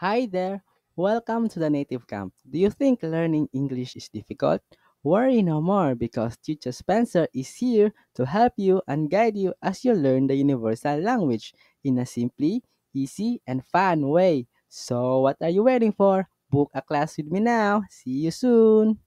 Hi there, welcome to the Native Camp. Do you think learning English is difficult? Worry no more because teacher Spencer is here to help you and guide you as you learn the universal language in a simply, easy, and fun way. So, what are you waiting for? Book a class with me now. See you soon.